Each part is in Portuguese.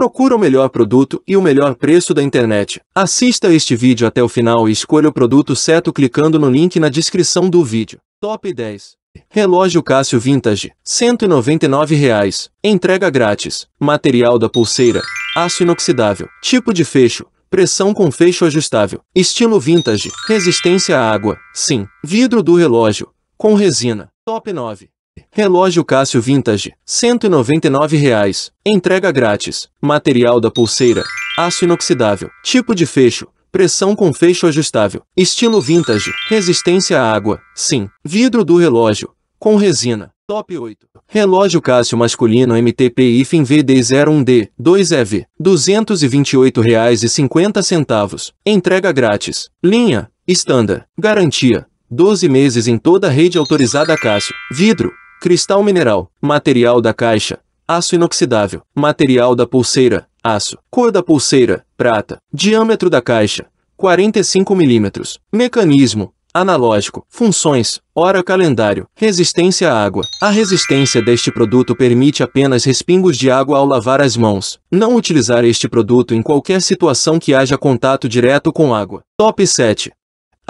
Procura o melhor produto e o melhor preço da internet. Assista este vídeo até o final e escolha o produto certo clicando no link na descrição do vídeo. Top 10 Relógio Cássio Vintage, R$ 199,00 Entrega grátis. Material da pulseira, aço inoxidável. Tipo de fecho, pressão com fecho ajustável. Estilo vintage, resistência à água, sim. Vidro do relógio, com resina. Top 9 Relógio Cássio Vintage, R$ reais, Entrega grátis. Material da pulseira. Aço inoxidável. Tipo de fecho. Pressão com fecho ajustável. Estilo vintage. Resistência à água. Sim. Vidro do relógio. Com resina. Top 8. Relógio Cássio masculino MTP IFIN VD01D 2EV. R$ 228,50. Entrega grátis. Linha. Standard. Garantia. 12 meses em toda a rede autorizada Cássio. Vidro cristal mineral, material da caixa, aço inoxidável, material da pulseira, aço, cor da pulseira, prata, diâmetro da caixa, 45 mm, mecanismo, analógico, funções, hora calendário, resistência à água. A resistência deste produto permite apenas respingos de água ao lavar as mãos. Não utilizar este produto em qualquer situação que haja contato direto com água. Top 7.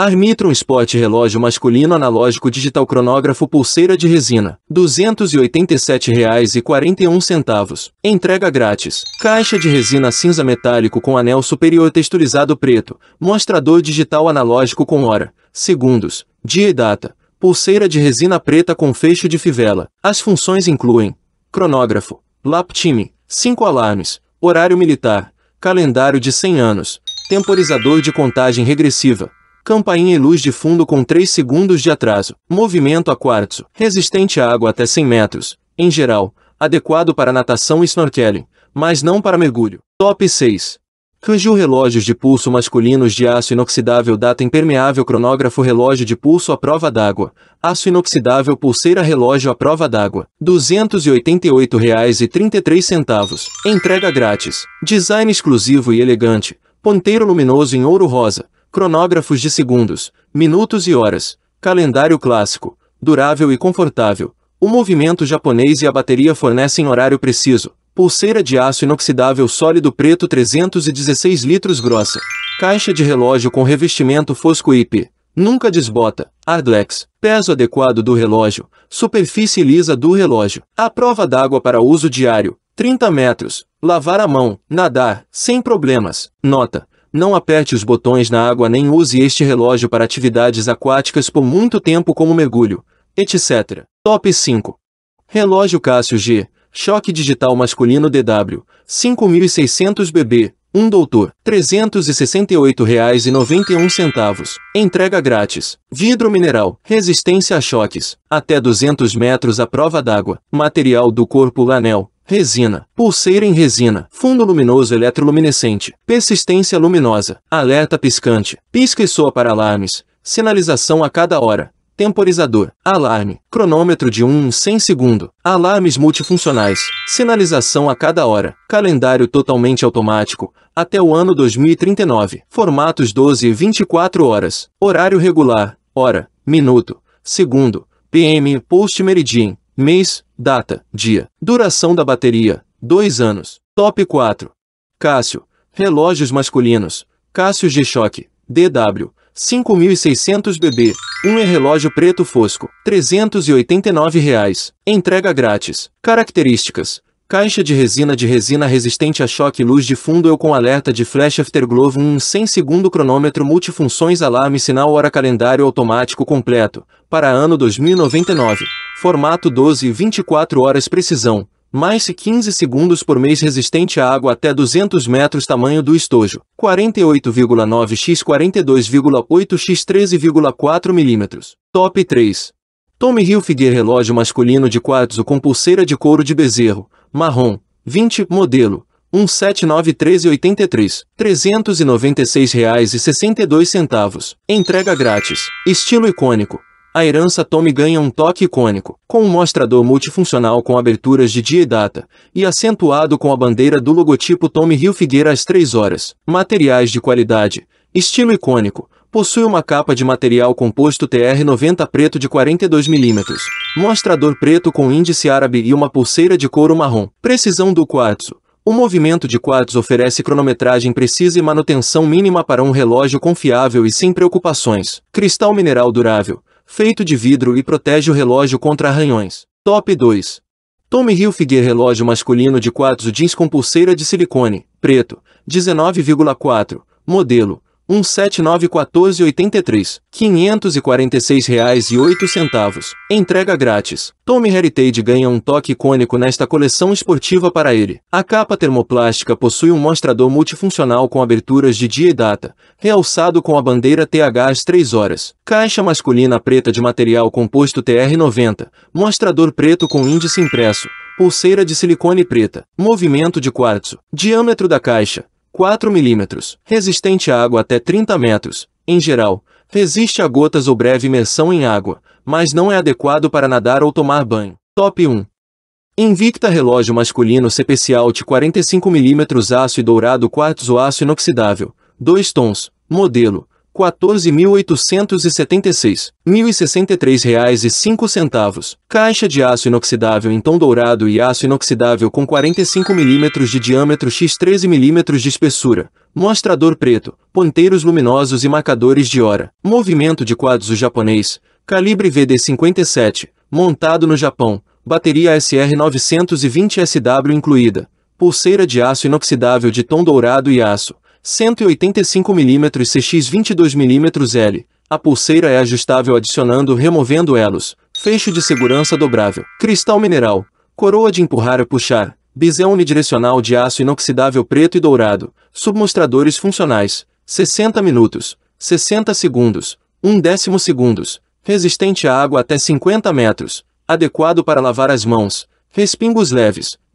Armitron Sport Relógio Masculino Analógico Digital Cronógrafo Pulseira de Resina, R$ 287,41. Entrega grátis. Caixa de resina cinza metálico com anel superior texturizado preto. Mostrador digital analógico com hora, segundos, dia e data. Pulseira de resina preta com fecho de fivela. As funções incluem cronógrafo, lap time, 5 alarmes, horário militar, calendário de 100 anos, temporizador de contagem regressiva, Campainha e luz de fundo com 3 segundos de atraso. Movimento a quartzo. Resistente à água até 100 metros. Em geral, adequado para natação e snorkeling, mas não para mergulho. Top 6. Cangil relógios de pulso masculinos de aço inoxidável data impermeável cronógrafo relógio de pulso à prova d'água, aço inoxidável pulseira relógio à prova d'água, R$ 288,33. Entrega grátis. Design exclusivo e elegante, ponteiro luminoso em ouro rosa, cronógrafos de segundos, minutos e horas, calendário clássico, durável e confortável, o movimento japonês e a bateria fornecem horário preciso, pulseira de aço inoxidável sólido preto 316 litros grossa, caixa de relógio com revestimento fosco IP, nunca desbota, Ardlex, peso adequado do relógio, superfície lisa do relógio, a prova d'água para uso diário, 30 metros, lavar a mão, nadar, sem problemas, nota, não aperte os botões na água nem use este relógio para atividades aquáticas por muito tempo como mergulho, etc. Top 5. Relógio Cássio G. Choque digital masculino DW. 5.600 BB. 1 um doutor, R$ 368,91. Entrega grátis. Vidro mineral, resistência a choques, até 200 metros à prova d'água. Material do corpo Lanel. Resina. Pulseira em resina. Fundo luminoso eletroluminescente. Persistência luminosa. Alerta piscante. Pisca e soa para alarmes. Sinalização a cada hora. Temporizador. Alarme. Cronômetro de 1 em 100 segundos, Alarmes multifuncionais. Sinalização a cada hora. Calendário totalmente automático. Até o ano 2039. Formatos 12 e 24 horas. Horário regular. Hora. Minuto. Segundo. PM. Post-Meridian mês, data, dia. Duração da bateria, 2 anos. Top 4. Cássio. Relógios masculinos. Cássio G-Shock. DW. 5.600 BB. Um é relógio preto fosco. R$ 389. Reais. Entrega grátis. Características. Caixa de resina de resina resistente a choque luz de fundo eu com alerta de flash afterglow 1 100 segundo cronômetro multifunções alarme sinal hora calendário automático completo, para ano 2099, formato 12 24 horas precisão, mais 15 segundos por mês resistente à água até 200 metros tamanho do estojo, 48,9 x 42,8 x 13,4 mm. Top 3. Tommy Hilfiger relógio masculino de quartzo com pulseira de couro de bezerro, marrom, 20, modelo, 179383, R$ 396,62. Entrega grátis. Estilo icônico. A herança Tommy ganha um toque icônico, com um mostrador multifuncional com aberturas de dia e data, e acentuado com a bandeira do logotipo Tommy Rio Figueira às 3 horas. Materiais de qualidade. Estilo icônico. Possui uma capa de material composto TR90 preto de 42 mm, mostrador preto com índice árabe e uma pulseira de couro marrom. Precisão do quartzo. O movimento de quartzo oferece cronometragem precisa e manutenção mínima para um relógio confiável e sem preocupações. Cristal mineral durável, feito de vidro e protege o relógio contra arranhões. Top 2. Tommy Hilfiger relógio masculino de quartzo jeans com pulseira de silicone, preto, 19,4, modelo, 1791483, R$ 546,08. Entrega grátis. Tommy Heritage ganha um toque icônico nesta coleção esportiva para ele. A capa termoplástica possui um mostrador multifuncional com aberturas de dia e data, realçado com a bandeira TH às 3 horas. Caixa masculina preta de material composto TR90, mostrador preto com índice impresso, pulseira de silicone preta, movimento de quartzo, diâmetro da caixa, 4 milímetros, resistente à água até 30 metros, em geral, resiste a gotas ou breve imersão em água, mas não é adequado para nadar ou tomar banho. Top 1. Invicta relógio masculino CPC Alt 45mm aço e dourado quartzo aço inoxidável, 2 tons, modelo, R$ 1.063,05. Caixa de aço inoxidável em tom dourado e aço inoxidável com 45 mm de diâmetro x 13 mm de espessura. Mostrador preto, ponteiros luminosos e marcadores de hora. Movimento de quadros japonês, calibre VD57, montado no Japão. Bateria SR920SW incluída. Pulseira de aço inoxidável de tom dourado e aço. 185 mm CX 22 mm L. A pulseira é ajustável adicionando ou removendo elos. Fecho de segurança dobrável. Cristal mineral. Coroa de empurrar e puxar. Bisel unidirecional de aço inoxidável preto e dourado. Submostradores funcionais. 60 minutos. 60 segundos. 1 décimo segundos. Resistente à água até 50 metros. Adequado para lavar as mãos. Respingos leves